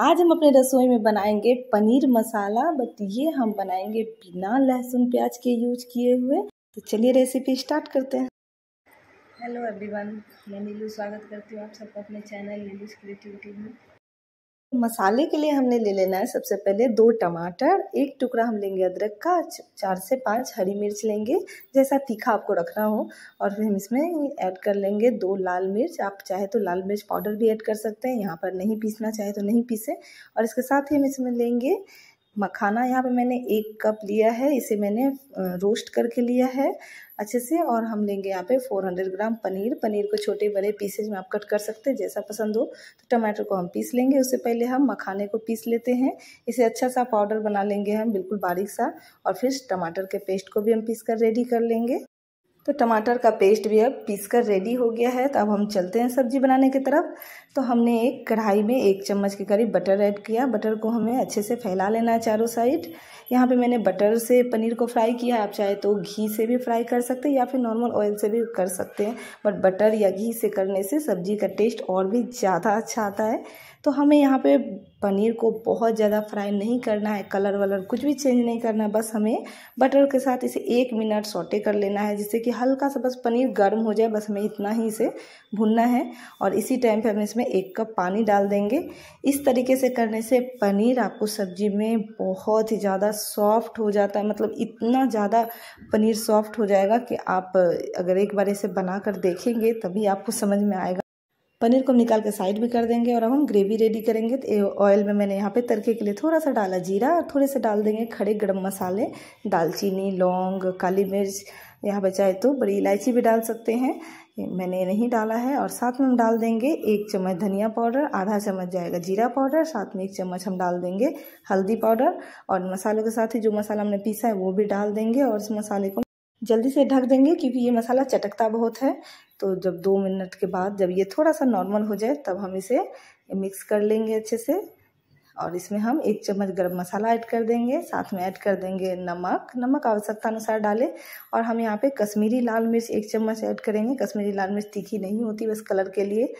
आज हम अपने रसोई में बनाएंगे पनीर मसाला बट ये हम बनाएंगे बिना लहसुन प्याज के यूज किए हुए तो चलिए रेसिपी स्टार्ट करते हैं हेलो एवरीवन मैं नीलू स्वागत करती हूँ आप सबको अपने चैनल नीलूज क्रिएटिविटी में मसाले के लिए हमने ले लेना है सबसे पहले दो टमाटर एक टुकड़ा हम लेंगे अदरक का चार से पाँच हरी मिर्च लेंगे जैसा तीखा आपको रखना हो और फिर हम इसमें ऐड कर लेंगे दो लाल मिर्च आप चाहे तो लाल मिर्च पाउडर भी ऐड कर सकते हैं यहाँ पर नहीं पीसना चाहे तो नहीं पीसें और इसके साथ ही हम इसमें लेंगे मखाना यहाँ पे मैंने एक कप लिया है इसे मैंने रोस्ट करके लिया है अच्छे से और हम लेंगे यहाँ पे 400 ग्राम पनीर पनीर को छोटे बड़े पीसेज में आप कट कर सकते हैं जैसा पसंद हो तो टमाटर को हम पीस लेंगे उससे पहले हम मखाने को पीस लेते हैं इसे अच्छा सा पाउडर बना लेंगे हम बिल्कुल बारीक सा और फिर टमाटर के पेस्ट को भी हम पीस कर रेडी कर लेंगे तो टमाटर का पेस्ट भी अब पीस कर रेडी हो गया है तो अब हम चलते हैं सब्जी बनाने की तरफ तो हमने एक कढ़ाई में एक चम्मच के करीब बटर ऐड किया बटर को हमें अच्छे से फैला लेना है चारों साइड यहाँ पे मैंने बटर से पनीर को फ्राई किया है आप चाहे तो घी से भी फ्राई कर सकते हैं या फिर नॉर्मल ऑयल से भी कर सकते हैं बट बटर या घी से करने से सब्जी का टेस्ट और भी ज़्यादा अच्छा आता है तो हमें यहाँ पे पनीर को बहुत ज़्यादा फ्राई नहीं करना है कलर वलर कुछ भी चेंज नहीं करना है बस हमें बटर के साथ इसे एक मिनट सोटे कर लेना है जिससे कि हल्का सा बस पनीर गर्म हो जाए बस हमें इतना ही इसे भुनना है और इसी टाइम पे हम इसमें एक कप पानी डाल देंगे इस तरीके से करने से पनीर आपको सब्जी में बहुत ही ज़्यादा सॉफ्ट हो जाता है मतलब इतना ज़्यादा पनीर सॉफ्ट हो जाएगा कि आप अगर एक बार इसे बना देखेंगे तभी आपको समझ में आएगा पनीर को हम निकाल के साइड भी कर देंगे और अब हम ग्रेवी रेडी करेंगे तो ऑयल में मैंने यहाँ पे तड़के के लिए थोड़ा सा डाला जीरा और थोड़े से डाल देंगे खड़े गर्म मसाले दालचीनी लौंग काली मिर्च यहाँ बचाए तो बड़ी इलायची भी डाल सकते हैं मैंने नहीं डाला है और साथ में हम डाल देंगे एक चम्मच धनिया पाउडर आधा चम्मच जाएगा जीरा पाउडर साथ में एक चम्मच हम डाल देंगे हल्दी पाउडर और मसालों के साथ ही जो मसाला हमने पीसा है वो भी डाल देंगे और उस मसाले को जल्दी से ढक देंगे क्योंकि ये मसाला चटकता बहुत है तो जब दो मिनट के बाद जब ये थोड़ा सा नॉर्मल हो जाए तब हम इसे मिक्स कर लेंगे अच्छे से और इसमें हम एक चम्मच गरम मसाला ऐड कर देंगे साथ में ऐड कर देंगे नमक नमक आवश्यकता अनुसार डालें और हम यहाँ पे कश्मीरी लाल मिर्च एक चम्मच ऐड करेंगे कश्मीरी लाल मिर्च तीखी नहीं होती बस कलर के लिए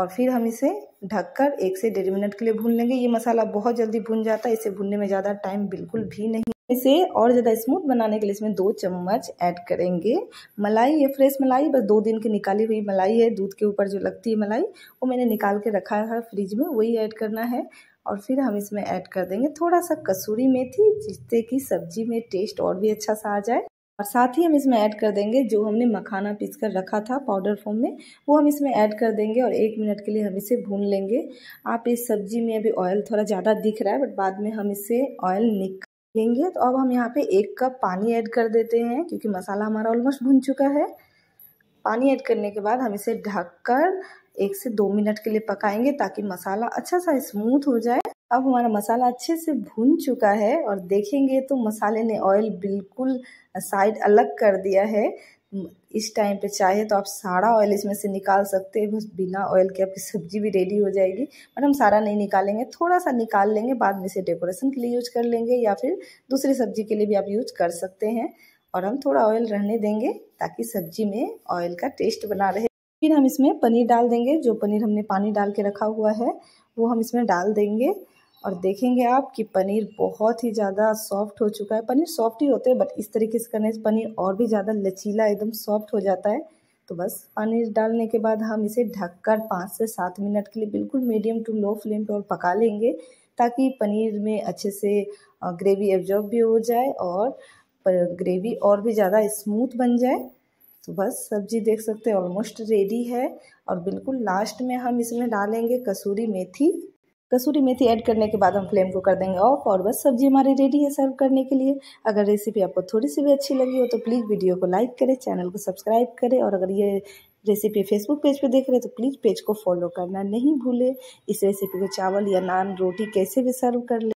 और फिर हम इसे ढककर एक से डेढ़ मिनट के लिए भून लेंगे ये मसाला बहुत जल्दी भून जाता है इसे भूनने में ज़्यादा टाइम बिल्कुल भी नहीं इसे और ज़्यादा स्मूथ बनाने के लिए इसमें दो चम्मच ऐड करेंगे मलाई ये फ्रेश मलाई बस दो दिन की निकाली हुई मलाई है दूध के ऊपर जो लगती है मलाई वो मैंने निकाल के रखा है फ्रिज में वही ऐड करना है और फिर हम इसमें ऐड कर देंगे थोड़ा सा कसूरी मेथी जिससे कि सब्जी में टेस्ट और भी अच्छा सा आ जाए और साथ ही हम इसमें ऐड कर देंगे जो हमने मखाना पीस कर रखा था पाउडर फॉर्म में वो हम इसमें ऐड कर देंगे और एक मिनट के लिए हम इसे भून लेंगे आप इस सब्जी में अभी ऑयल थोड़ा ज़्यादा दिख रहा है बट बाद में हम इसे ऑयल निक लेंगे तो अब हम यहाँ पे एक कप पानी ऐड कर देते हैं क्योंकि मसाला हमारा ऑलमोस्ट भुन चुका है पानी ऐड करने के बाद हम इसे ढककर एक से दो मिनट के लिए पकाएंगे ताकि मसाला अच्छा सा स्मूथ हो जाए अब हमारा मसाला अच्छे से भुन चुका है और देखेंगे तो मसाले ने ऑयल बिल्कुल साइड अलग कर दिया है इस टाइम पे चाहे तो आप सारा ऑयल इसमें से निकाल सकते हैं बस बिना ऑयल के आपकी सब्जी भी रेडी हो जाएगी बट हम सारा नहीं निकालेंगे थोड़ा सा निकाल लेंगे बाद में से डेकोरेशन के लिए यूज कर लेंगे या फिर दूसरी सब्जी के लिए भी आप यूज कर सकते हैं और हम थोड़ा ऑयल रहने देंगे ताकि सब्जी में ऑयल का टेस्ट बना रहे फिर हम इसमें पनीर डाल देंगे जो पनीर हमने पानी डाल के रखा हुआ है वो हम इसमें डाल देंगे और देखेंगे आप कि पनीर बहुत ही ज़्यादा सॉफ्ट हो चुका है पनीर सॉफ्ट ही होते हैं बट इस तरीके से करने से पनीर और भी ज़्यादा लचीला एकदम सॉफ्ट हो जाता है तो बस पनीर डालने के बाद हम इसे ढककर पाँच से सात मिनट के लिए बिल्कुल मीडियम टू लो फ्लेम पर पका लेंगे ताकि पनीर में अच्छे से ग्रेवी एब्जॉर्ब भी हो जाए और ग्रेवी और भी ज़्यादा स्मूथ बन जाए तो बस सब्जी देख सकते हैं ऑलमोस्ट रेडी है और बिल्कुल लास्ट में हम इसमें डालेंगे कसूरी मेथी कसूरी मेथी ऐड करने के बाद हम फ्लेम को कर देंगे ऑफ और बस सब्जी हमारी रेडी है सर्व करने के लिए अगर रेसिपी आपको थोड़ी सी भी अच्छी लगी हो तो प्लीज़ वीडियो को लाइक करें चैनल को सब्सक्राइब करें और अगर ये रेसिपी फेसबुक पेज पे देख रहे हैं तो प्लीज़ पेज को फॉलो करना नहीं भूलें इस रेसिपी को चावल या नान रोटी कैसे भी सर्व कर ले